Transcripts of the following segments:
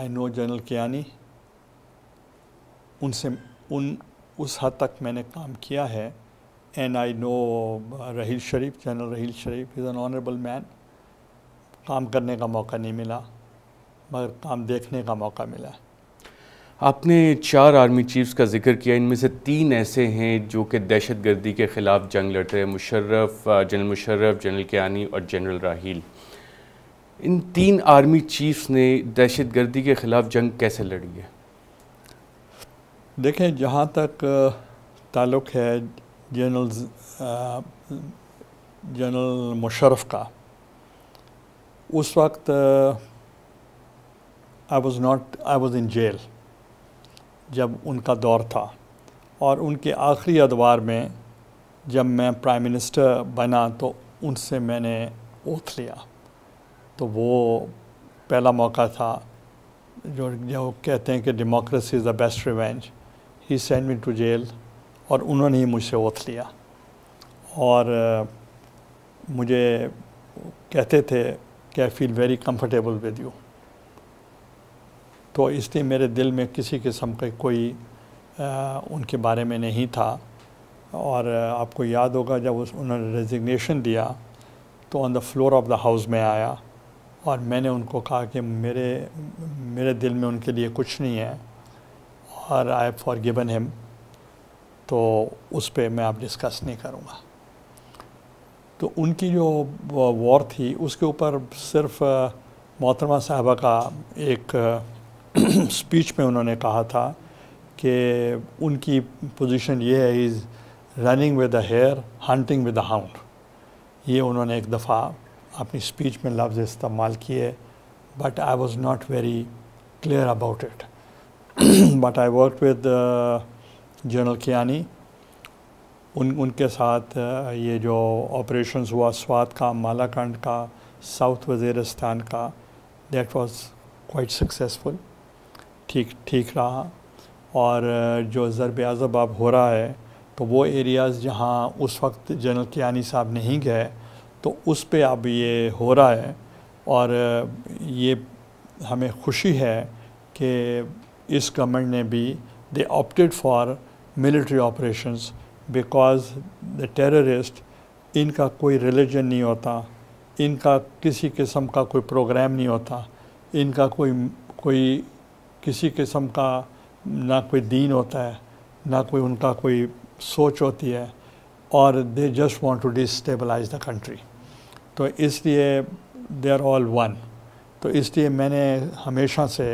I know general Kiani उनसे उन उस हद तक मैंने काम किया है and I know Raheel Sharif general Raheel Sharif is an honourable man काम करने का मौका नहीं मिला मगर काम देखने का मौका मिला आपने चार आर्मी चीफ्स का जिक्र किया इनमें से तीन ऐसे हैं जो कि दहशत गर्दी के ख़िलाफ़ जंग लड़ रहे Musharraf uh, general Musharraf general Kayani और जनरल राहील इन तीन आर्मी चीफ्स ने दहशत गर्दी के ख़िलाफ़ जंग कैसे लड़ी है देखें जहाँ तक ताल्लुक है जनरल जनरल मुशरफ का उस वक्त I was not I was in jail जब उनका दौर था और उनके आखिरी अदवार में जब मैं प्राइम मिनिस्टर बना तो उनसे मैंने ओथ लिया तो वो पहला मौका था जो जो कहते हैं कि democracy is the best revenge he send me to jail और उन्होंने ही मुझसे ओथ लिया और मुझे कहते थे कि I feel very comfortable with you तो इसलिए मेरे दिल में किसी किस्म के कोई आ, उनके बारे में नहीं था और आपको याद होगा जब उस उन्होंने रेजिग्नेशन दिया तो on the floor of the house में आया और मैंने उनको कहा कि मेरे मेरे दिल में उनके लिए कुछ नहीं है और आई फॉर गिवन हिम तो उस पर मैं आप डिस्कस नहीं करूँगा तो उनकी जो वॉर थी उसके ऊपर सिर्फ मोहतरमा साहबा का एक स्पीच में उन्होंने कहा था कि उनकी पोजीशन ये है is running with the hare hunting with the hound ये उन्होंने एक दफ़ा अपनी स्पीच में लफ्ज़ इस्तेमाल किए but I was not very clear about it but I work with general Kayani उन उनके साथ uh, ये जो ऑपरेशन हुआ स्वात का मालाकंड का साउथ वज़ीरस्तान का देट वॉज क्वाइट सक्सेसफुल ठीक ठीक रहा और uh, जो ज़रब अज़ब अब हो रहा है तो वो एरियाज़ जहाँ उस वक्त जनरल कियानी साहब नहीं गए तो उस पर अब ये हो रहा है और ये हमें खुशी है कि इस गवर्नमेंट ने भी they opted for military operations because the terrorist इनका कोई रिलीजन नहीं होता इनका किसी किस्म का कोई प्रोग्राम नहीं होता इनका कोई कोई किसी किस्म का ना कोई दीन होता है ना कोई उनका कोई सोच होती है और they just want to destabilize the country तो इसलिए दे आर ऑल वन तो इसलिए मैंने हमेशा से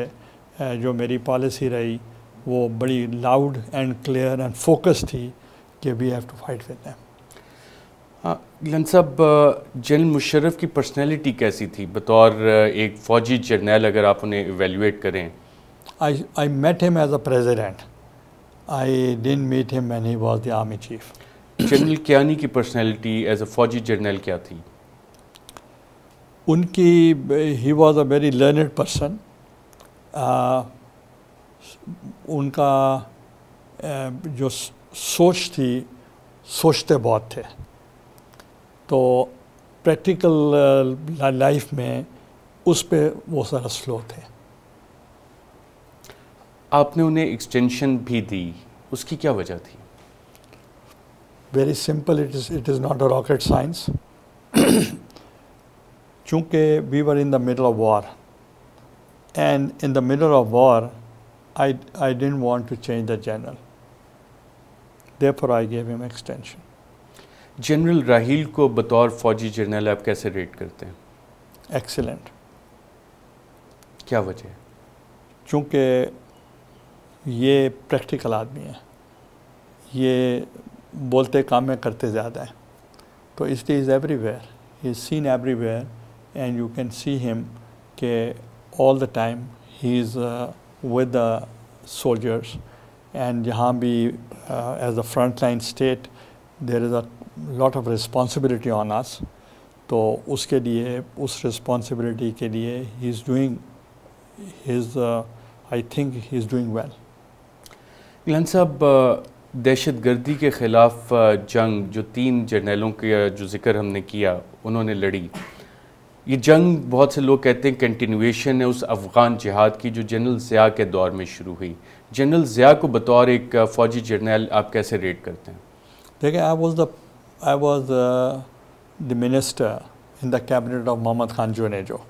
जो मेरी पॉलिसी रही वो बड़ी loud and clear and focus थी कि we have to fight with them लन साहब जनरल मुशरफ की पर्सनैलिटी कैसी थी बतौर एक फ़ौजी जर्नल अगर आप उन्हें एवेल्यूट करें I I met him as a president I didn't meet him when he was the army chief general क्या की पर्सनैलिटी एज अ फ़ौजी जर्नल क्या थी उनकी he was a very learned person उनका uh, जो सोच थी सोचते बहुत थे तो प्रैक्टिकल लाइफ uh, में उस पर वो सारा स्लो थे आपने उन्हें एक्सटेंशन भी दी उसकी क्या वजह थी very simple it is it is not a rocket science Chunke, we were in the middle of war. And in the middle of war, I, I didn't want to change the general. Therefore, I gave him extension. General Raheel को बतौर फौजी general आप कैसे rate करते हैं excellent क्या वजह है चूँकि ये प्रैक्टिकल आदमी है ये बोलते काम में करते ज़्यादा है तो इसलिए is everywhere is seen everywhere and you can see him ke all the time. He's uh, with the soldiers. And jahan bhi uh, as a frontline state there is a lot of responsibility on us. to uske liye us responsibility ke liye he is doing his uh, I think he is doing well. glan साहब दहशत गर्दी के ख़िलाफ़ जंग जो तीन जर्नलों के जो जिक्र हमने किया उन्होंने लड़ी ये जंग बहुत से लोग कहते हैं कंटिन्यूएशन है उस अफ़गान जिहाद की जो जनरल ज़िया के दौर में शुरू हुई जनरल ज़िया को बतौर एक फ़ौजी जर्नल आप कैसे रेट करते हैं देखिए I was the I was the minister in the cabinet of Mohammad Khan जो जो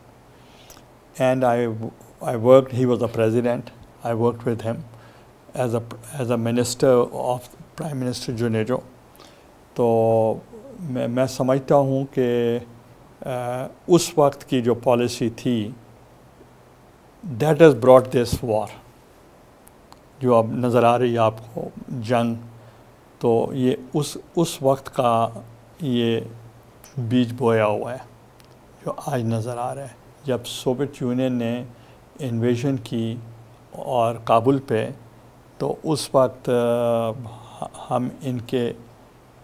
and I I work he was the president I work with him as a as a minister of prime minister जो तो मैं मैं समझता हूँ कि उस वक्त की जो पॉलिसी थी that is broad this war जो अब नज़र आ रही है आपको जंग तो ये उस उस वक्त का ये बीज बोया हुआ है जो आज नज़र आ रहा है जब सोवियत यूनियन ने इन्वेजन की और काबुल पे तो उस वक्त हम इनके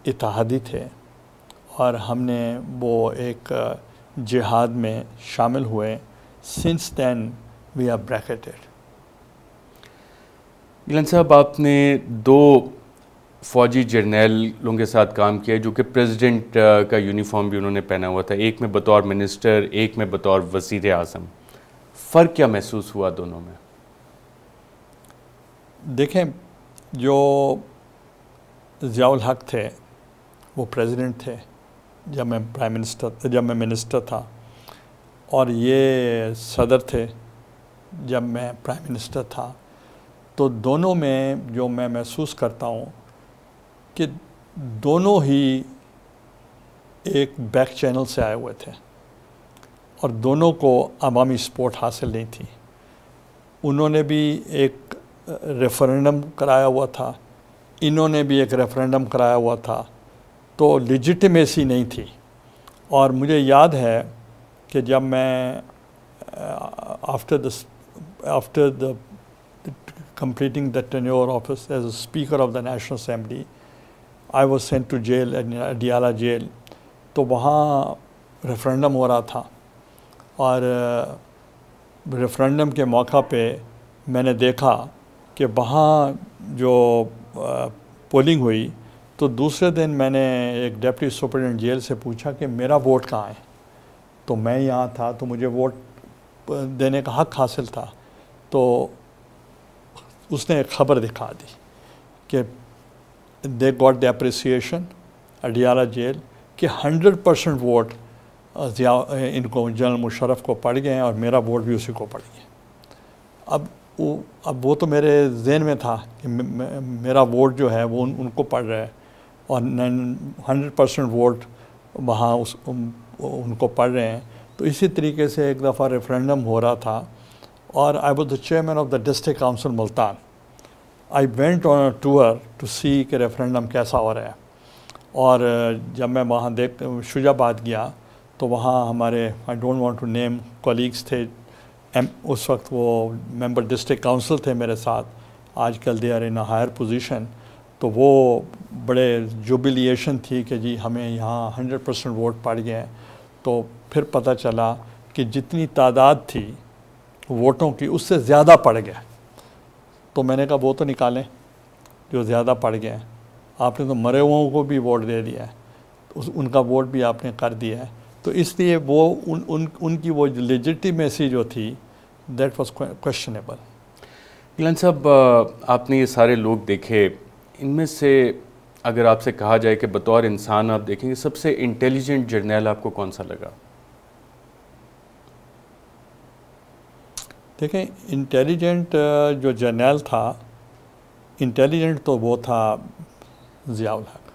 इतिहादी थे और हमने वो एक जिहाद में शामिल हुए since then we are bracketed गिलन साहब आपने दो फौजी जर्नैलों के साथ काम किया जो कि प्रेसिडेंट का यूनिफॉर्म भी उन्होंने पहना हुआ था एक में बतौर मिनिस्टर एक में बतौर वजीर आजम फ़र्क क्या महसूस हुआ दोनों में देखें जो ज़ियाल हक थे वो प्रेसिडेंट थे जब मैं प्राइम मिनिस्टर जब मैं मिनिस्टर था और ये सदर थे जब मैं प्राइम मिनिस्टर था तो दोनों में जो मैं महसूस करता हूँ कि दोनों ही एक बैक चैनल से आए हुए थे और दोनों को अवामी सपोर्ट हासिल नहीं थी उन्होंने भी एक रेफरेंडम uh, कराया हुआ था इन्होंने भी एक रेफरेंडम कराया हुआ था तो लिजिटमेसी नहीं थी और मुझे याद है कि जब मैं after the after the completing the your office as a speaker of the national assembly I was sent to jail Adiala jail तो वहाँ रेफरेंडम हो रहा था और रेफरेंडम के मौका पे मैंने देखा कि वहाँ जो पोलिंग हुई तो दूसरे दिन मैंने एक डेप्टी सुप्रिटेंडेंट जेल से पूछा कि मेरा वोट कहाँ है तो मैं यहाँ था तो मुझे वोट देने का हक हासिल था तो उसने एक खबर दिखा दी कि they got the appreciation Adiala jail कि हंड्रेड परसेंट वोट इनको जनरल मुशरफ को पड़ गए हैं और मेरा वोट भी उसी को पड़ गया अब वो अब वो तो मेरे जहन में था कि मेरा वोट जो है वो उन, उनको पड़ रहा है और हंड्रेड परसेंट वोट वहाँ उस उन, उनको पढ़ रहे हैं तो इसी तरीके से एक दफ़ा रेफरेंडम हो रहा था और I was the chairman of the district council Multan I went on tour to see कि रेफरेंडम कैसा हो रहा है और uh, जब मैं वहाँ देख शुजाबाद गया तो वहाँ हमारे I don't want to name colleagues थे एम उस वक्त वो मेंबर डिस्ट्रिक्ट काउंसिल थे मेरे साथ आजकल they are in higher position तो वो बड़े जुबिलिएशन थी कि जी हमें यहाँ हंड्रेड परसेंट वोट पड़ गए तो फिर पता चला कि जितनी तादाद थी वोटों की उससे ज़्यादा पड़ गया तो मैंने कहा वो तो निकालें जो ज़्यादा पड़ गए आपने तो मरे हुओं को भी वोट दे दिया है उस उनका वोट भी आपने कर दिया है तो इसलिए वो उन उन उनकी वो मैसी जो थी दैट वॉज क्वेश्चनेबल गिलन साहब आपने ये सारे लोग देखे इनमें से अगर आपसे कहा जाए कि बतौर इंसान आप देखेंगे सबसे इंटेलिजेंट जर्नल आपको कौन सा लगा देखें इंटेलिजेंट uh, जो जर्नल था इंटेलिजेंट तो वो था Ziaul Haq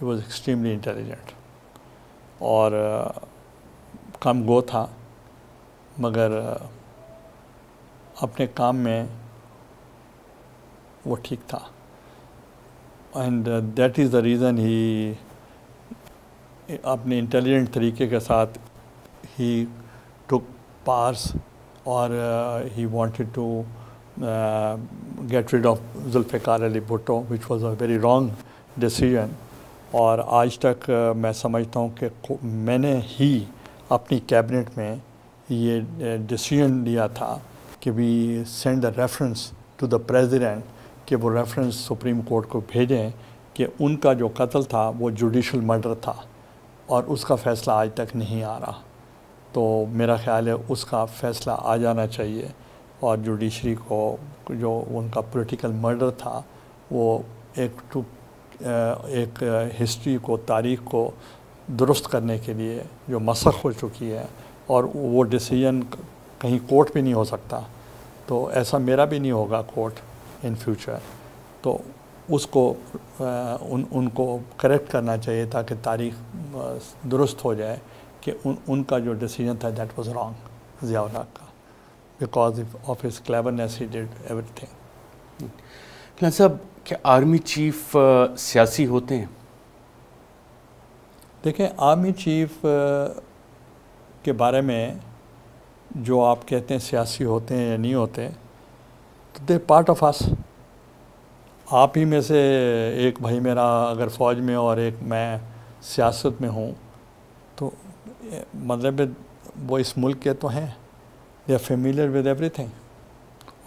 he was extremely intelligent और uh, कम गो था मगर uh, अपने काम में वो ठीक था and that is the reason he अपने इंटेलिजेंट तरीके के साथ ही टुक पार्स और he wanted to get rid of Zulfikar Ali Bhutto which was a very wrong decision और आज तक uh, मैं समझता हूँ कि मैंने ही अपनी कैबिनेट में ये डिसीजन uh, लिया था कि we send the reference to the president कि वो रेफरेंस सुप्रीम कोर्ट को भेजें कि उनका जो कत्ल था वो जुडिशल मर्डर था और उसका फ़ैसला आज तक नहीं आ रहा तो मेरा ख्याल है उसका फ़ैसला आ जाना चाहिए और जुडिशरी को जो उनका पॉलिटिकल मर्डर था वो एक टू एक हिस्ट्री को तारीख को दुरुस्त करने के लिए जो मसख हो चुकी है और वो डिसीजन कहीं कोर्ट भी नहीं हो सकता तो ऐसा मेरा भी नहीं होगा कोर्ट इन फ्यूचर तो उसको उन उनको करेक्ट करना चाहिए ताकि तारीख दुरुस्त हो जाए कि उन उनका जो डिसीजन था दैट वाज रॉन्ग जिया का because of his cleverness he did everything Khan साहब क्या आर्मी चीफ सियासी होते हैं देखें आर्मी चीफ आ, के बारे में जो आप कहते हैं सियासी होते हैं या नहीं होते दे पार्ट ऑफ आस आप ही में से एक भाई मेरा अगर फ़ौज में और एक मैं सियासत में हूँ तो मतलब वो इस मुल्क के तो हैं they are familiar with everything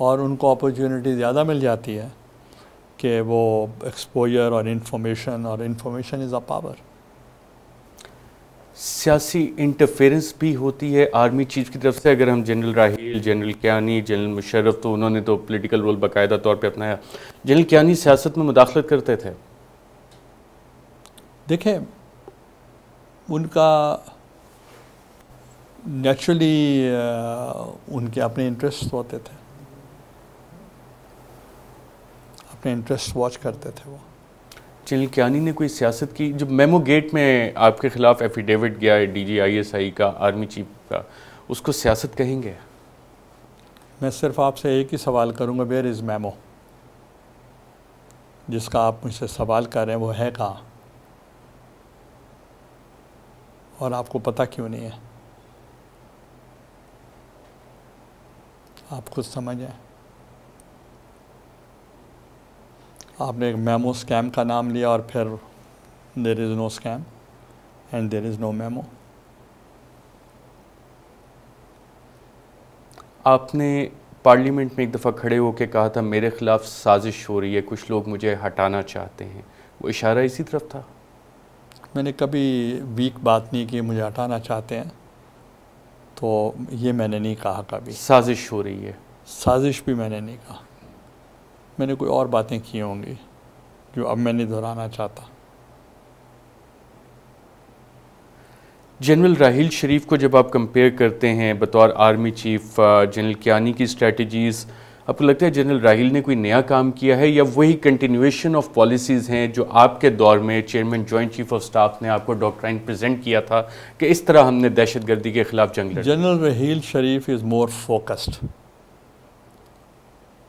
और उनको अपॉर्चुनिटी ज़्यादा मिल जाती है कि वो एक्सपोजर और इंफॉर्मेशन और इंफॉर्मेशन इज़ अ पावर सियासी इंटरफेरेंस भी होती है आर्मी चीफ की तरफ से अगर हम general Raheel general Kayani general Musharraf तो उन्होंने तो पॉलिटिकल रोल बाकायदा तौर पे अपनाया जनरल क्यानी सियासत में मुदाखलत करते थे देखें उनका नेचुरली उनके अपने इंटरेस्ट होते थे अपने इंटरेस्ट वॉच करते थे वो चिल्क्यानी ने कोई सियासत की जब मेमो गेट में आपके खिलाफ एफिडेविट गया है डी आई का आर्मी चीफ का उसको सियासत कहेंगे मैं सिर्फ आपसे एक ही सवाल करूंगा वेयर इज़ मेमो जिसका आप मुझसे सवाल कर रहे हैं वो है कहाँ और आपको पता क्यों नहीं है आप खुद समझ आपने एक मेमो स्कैम का नाम लिया और फिर there is no scam and there is no memo आपने पार्लियामेंट में एक दफ़ा खड़े होकर कहा था मेरे ख़िलाफ़ साजिश हो रही है कुछ लोग मुझे हटाना चाहते हैं वो इशारा इसी तरफ था मैंने कभी वीक बात नहीं की मुझे हटाना चाहते हैं तो ये मैंने नहीं कहा कभी साजिश हो रही है साजिश भी मैंने नहीं कहा मैंने कोई और बातें की होंगी जो अब मैं नहीं दोहराना चाहता जनरल राहील शरीफ को जब आप कंपेयर करते हैं बतौर आर्मी चीफ जनरल कियानी की स्ट्रेटजीज़ आपको लगता है जनरल राहील ने कोई नया काम किया है या वही कंटिन्यूएशन ऑफ पॉलिसीज़ हैं जो आपके दौर में chairman joint chief of staff ने आपको डॉक्ट्राइन प्रेजेंट किया था कि इस तरह हमने दहशत गर्दी के खिलाफ जंग general Raheel Sharif is more focused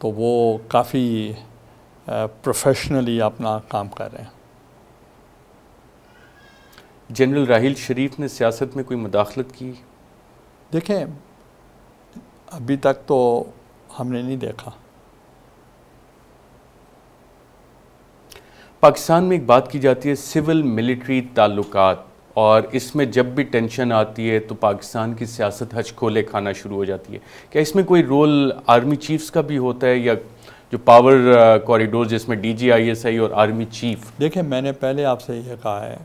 तो वो काफ़ी प्रोफेशनली अपना काम कर रहे हैं जनरल राहील शरीफ ने सियासत में कोई मुदाखलत की देखें अभी तक तो हमने नहीं देखा पाकिस्तान में एक बात की जाती है सिविल मिलिट्री ताल्लुकात और इसमें जब भी टेंशन आती है तो पाकिस्तान की सियासत हज खोले खाना शुरू हो जाती है क्या इसमें कोई रोल आर्मी चीफ्स का भी होता है या जो पावर कॉरिडोर uh, जिसमें D G I S I और आर्मी चीफ देखिए मैंने पहले आपसे यह कहा है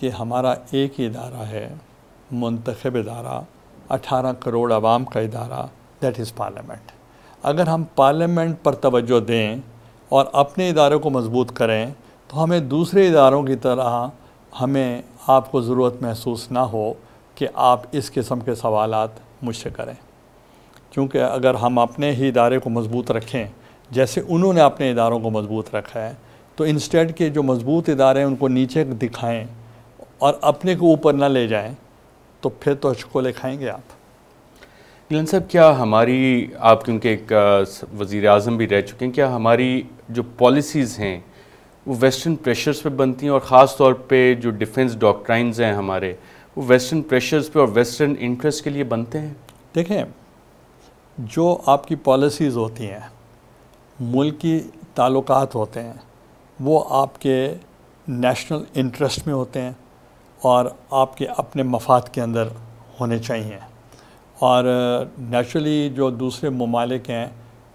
कि हमारा एक ही इदारा है मंतखब इदारा अठारह करोड़ आवाम का इदारा दैट इज़ पार्लियामेंट अगर हम पार्लियामेंट पर तोज्जो दें और अपने इदारों को मजबूत करें तो हमें दूसरे इदारों की तरह हमें आपको ज़रूरत महसूस ना हो कि आप इस किस्म के सवाल मुझसे करें क्योंकि अगर हम अपने ही इदारे को मजबूत रखें जैसे उन्होंने अपने इदारों को मजबूत रखा है तो इंस्टेड के जो मजबूत इदारे हैं उनको नीचे दिखाएं और अपने को ऊपर ना ले जाएं तो फिर तो अचकोले खाएंगे आप नीलन साहब क्या हमारी आप क्योंकि एक वज़ी अजम भी रह चुके हैं क्या हमारी जो पॉलिसीज़ हैं वो वेस्टर्न प्रेशर्स पे बनती हैं और ख़ास तौर पे जो डिफेंस डॉक्ट्राइंस हैं हमारे वो वेस्टर्न प्रेशर्स पे और वेस्टर्न इंटरेस्ट के लिए बनते हैं देखें जो आपकी पॉलिसीज़ होती हैं मुल्क की ताल्लुक होते हैं वो आपके नेशनल इंटरेस्ट में होते हैं और आपके अपने मफाद के अंदर होने चाहिए और नेचुरली जो दूसरे ममालिक हैं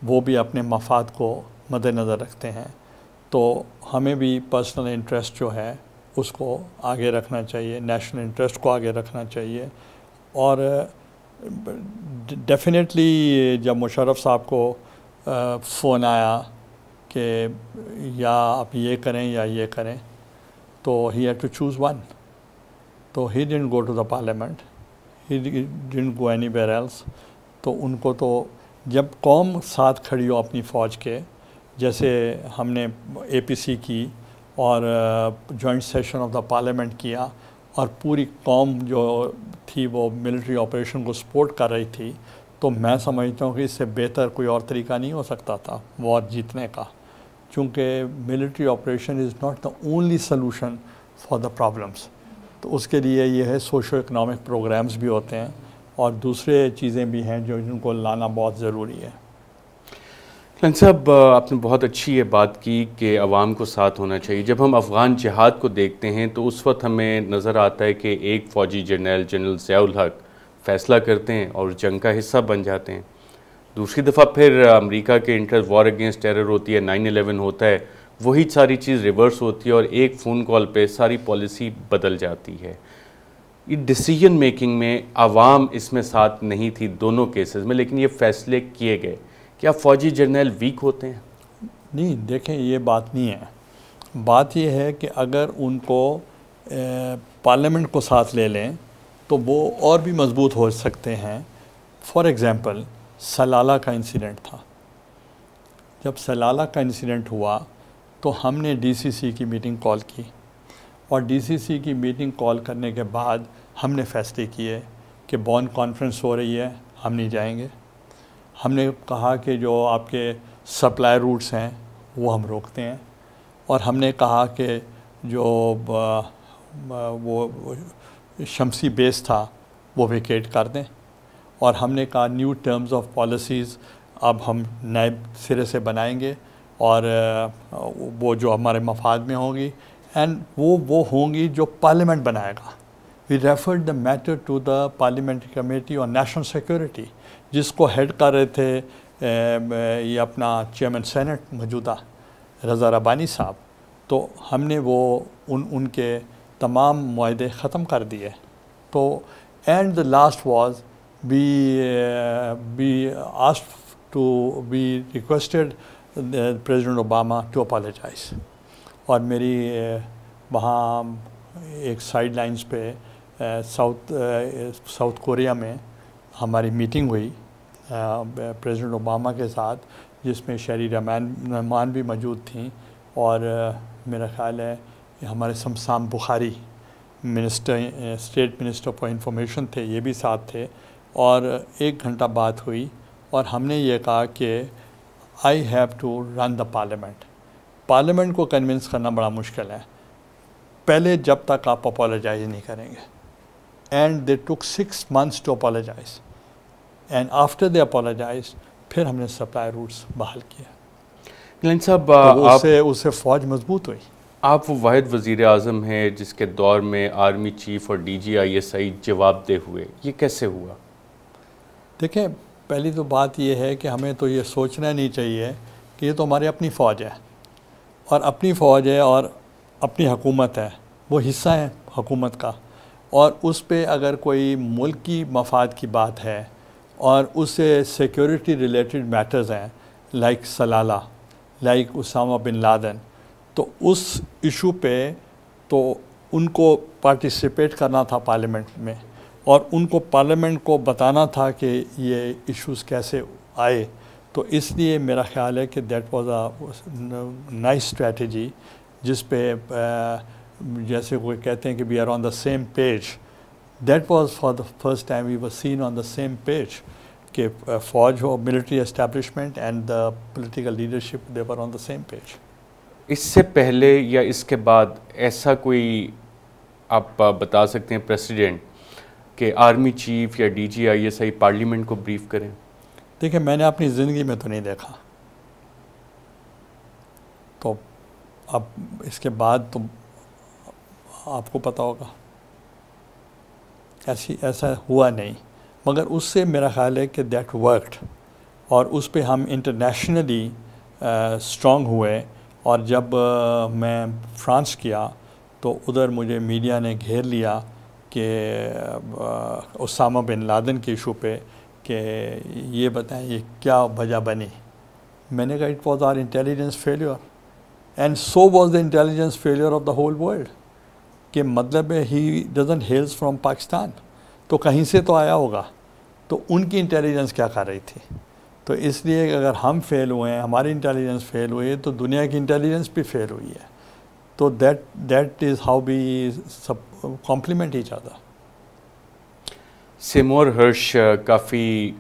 वो भी अपने मफाद को मद्दनज़र रखते हैं तो हमें भी पर्सनल इंटरेस्ट जो है उसको आगे रखना चाहिए नेशनल इंटरेस्ट को आगे रखना चाहिए और डेफिनेटली जब मुशरफ साहब को फ़ोन आया कि या आप ये करें या ये करें तो he had to choose one तो ही डिट go to the parliament he didn't go anywhere else तो उनको तो जब कौम साथ खड़ी हो अपनी फ़ौज के जैसे हमने एपीसी की और joint session of the parliament किया और पूरी कौम जो थी वो मिलिट्री ऑपरेशन को सपोर्ट कर रही थी तो मैं समझता हूँ कि इससे बेहतर कोई और तरीका नहीं हो सकता था वॉर जीतने का चूँकि military operation is not the only solution for the problems तो उसके लिए ये है सोशो इकनॉमिक प्रोग्राम्स भी होते हैं और दूसरे चीज़ें भी हैं जो जिनको लाना बहुत ज़रूरी है खान साहब uh, आपने बहुत अच्छी ये बात की कि आवाम को साथ होना चाहिए जब हम अफ़गान जहाद को देखते हैं तो उस वक्त हमें नज़र आता है कि एक फ़ौजी जनरल जनरल जयाल हक फ़ैसला करते हैं और जंग का हिस्सा बन जाते हैं दूसरी दफ़ा फिर uh, अमेरिका के इंटर वॉर अगेंस्ट टेरर होती है नाइन अलेवन होता है वही सारी चीज़ रिवर्स होती है और एक फ़ोन कॉल पर सारी पॉलिसी बदल जाती है ये डिसीजन मेकिंग में आवाम इसमें साथ नहीं थी दोनों केसेस में लेकिन ये फ़ैसले किए गए क्या फौजी जर्नल वीक होते हैं नहीं देखें ये बात नहीं है बात यह है कि अगर उनको पार्लियामेंट को साथ ले लें तो वो और भी मजबूत हो सकते हैं फॉर एग्ज़ाम्पल सलाला का इंसिडेंट था जब सलाला का इंसिडेंट हुआ तो हमने डीसीसी की मीटिंग कॉल की और डीसीसी की मीटिंग कॉल करने के बाद हमने फैसले किए कि बॉन कॉन्फ्रेंस हो रही है हम नहीं जाएंगे हमने कहा कि जो आपके सप्लाई रूट्स हैं वो हम रोकते हैं और हमने कहा कि जो वो शमसी बेस था वो वेकेट कर दें और हमने कहा न्यू टर्म्स ऑफ पॉलिसीज़ अब हम नए सिरे से बनाएंगे और वो जो हमारे मफाद में होंगी एंड वो वो होंगी जो पार्लियामेंट बनाएगा we referred the matter to the parliamentary committee और नेशनल सिक्योरिटी जिसको हेड कर रहे थे ये अपना चेयरमैन सेनेट मौजूदा रज़ा रबानी साहब तो हमने वो उन उनके तमाम माहे ख़त्म कर दिए तो and the last was B B asked to be requested president Obama to apologize और मेरी वहाँ एक साइड लाइन्स पे साउथ साउथ कोरिया में हमारी मीटिंग हुई प्रेसिडेंट ओबामा के साथ जिसमें शहरी रमान रहमान भी मौजूद थी और मेरा ख्याल है हमारे शमशान Bukhari minister state minister for information थे ये भी साथ थे और एक घंटा बात हुई और हमने ये कहा कि I have to run the parliament parliament को कन्विंस करना बड़ा मुश्किल है पहले जब तक आप अपोलोजाइज नहीं करेंगे and they took six months to apologize and after they apologize फिर हमने सप्लाई रूट्स बहाल किया नीलम साहब तो उससे उससे फ़ौज मजबूत हुई आप वो वाद वज़ी अजम हैं जिसके दौर में आर्मी चीफ़ और D G I S I दे हुए ये कैसे हुआ देखें पहली तो बात यह है कि हमें तो ये सोचना नहीं चाहिए कि ये तो हमारी अपनी फ़ौज है और अपनी फ़ौज है और अपनी हुकूमत है वो हिस्सा है हकूमत का और उस पर अगर कोई मुल्क की मफाद की बात है और उससे सिक्योरिटी रिलेटेड मैटर्स हैं like Salala like Osama bin Laden तो उस इशू पे तो उनको पार्टिसिपेट करना था पार्लियामेंट में और उनको पार्लियामेंट को बताना था कि ये इश्यूज कैसे आए तो इसलिए मेरा ख्याल है कि that was a nice strategy जिस पे जैसे वो कहते हैं कि we are on the same page That was for the first time we were seen on the same page. कि फौज हो military establishment and the political leadership they were on the same page इससे पहले या इसके बाद ऐसा कोई आप बता सकते हैं प्रेसिडेंट कि आर्मी चीफ या D G I S I parliament को ब्रीफ करें देखिए मैंने अपनी ज़िंदगी में तो नहीं देखा तो अब इसके बाद तो आपको पता होगा ऐसी ऐसा हुआ नहीं मगर उससे मेरा ख़्याल है कि दैट वर्कड और उस पर हम इंटरनेशनली स्ट्रॉन्ग हुए और जब uh, मैं फ्रांस किया तो उधर मुझे मीडिया ने घेर लिया कि उसामा बिन लादन के इशू पे कि ये बताएं ये क्या वजह बनी मैंने कहा it was our intelligence failure and so was the intelligence failure of the whole world कि मतलब he doesn't hails from Pakistan तो कहीं से तो आया होगा तो उनकी इंटेलिजेंस क्या कर रही थी तो इसलिए अगर हम फेल हुए हैं हमारी इंटेलिजेंस फेल हुई है तो दुनिया की इंटेलिजेंस भी फेल हुई है तो दैट दैट इज़ हाउ बी सब कॉम्प्लीमेंट ही ज़्यादा सिमोर हर्ष काफ़ी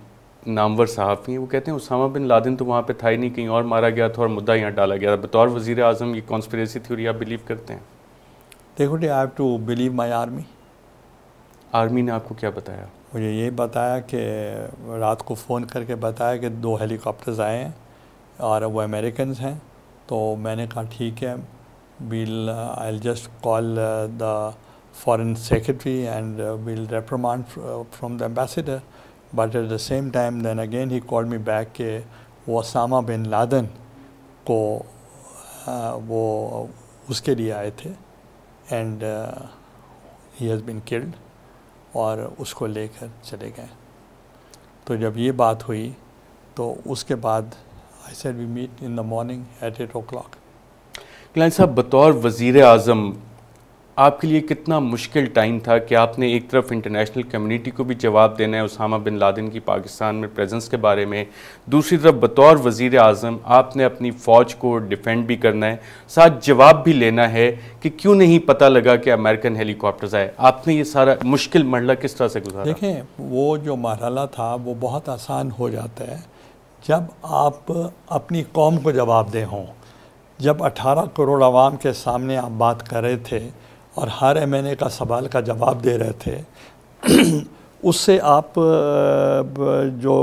नामवर सहाफ़ी हैं वो कहते हैं उसामा बिन लादिन तो वहाँ पे था ही नहीं कहीं और मारा गया था और मुद्दा यहाँ डाला गया था बतौर वज़ी अजम ये कॉन्स्परेसी थ्योरी आप बिलीव करते हैं देखो I have to believe my army army ने आपको क्या बताया मुझे ये बताया कि रात को फ़ोन करके बताया कि दो हेलीकॉप्टर्स आए हैं और वो अमेरिकन हैं तो मैंने कहा ठीक है well I just call the foreign secretary and we'll reprimand from the ambassador but at the same time then again he call me back के वो असामा बिन लादन को आ, वो उसके लिए आए थे and he has been killed और उसको लेकर चले गए तो जब ये बात हुई तो उसके बाद I said we meet in the morning at eight o'clock साहब बतौर वज़ी अजम आपके लिए कितना मुश्किल टाइम था कि आपने एक तरफ इंटरनेशनल कम्युनिटी को भी जवाब देना है उसामा बिन लादेन की पाकिस्तान में प्रेजेंस के बारे में दूसरी तरफ बतौर वज़ी अजम आपने अपनी फ़ौज को डिफेंड भी करना है साथ जवाब भी लेना है कि क्यों नहीं पता लगा कि अमेरिकन हेलीकॉप्टर्स आए आपने ये सारा मुश्किल मरला किस तरह से गुजारा देखें वो जो मरहला था वो बहुत आसान हो जाता है जब आप अपनी कौम को जवाब दें हों जब अठारह करोड़ आवाम के सामने आप बात कर रहे थे और हर एम का सवाल का जवाब दे रहे थे उससे आप जो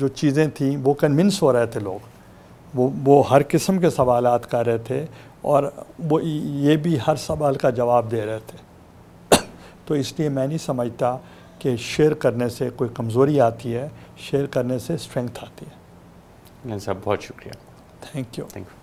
जो चीज़ें थी वो कन्विंस हो रहे थे लोग वो वो हर किस्म के सवाल कर रहे थे और वो ये भी हर सवाल का जवाब दे रहे थे तो इसलिए मैं नहीं समझता कि शेयर करने से कोई कमज़ोरी आती है शेयर करने से स्ट्रेंथ आती है साहब बहुत शुक्रिया थैंक यू थैंक यू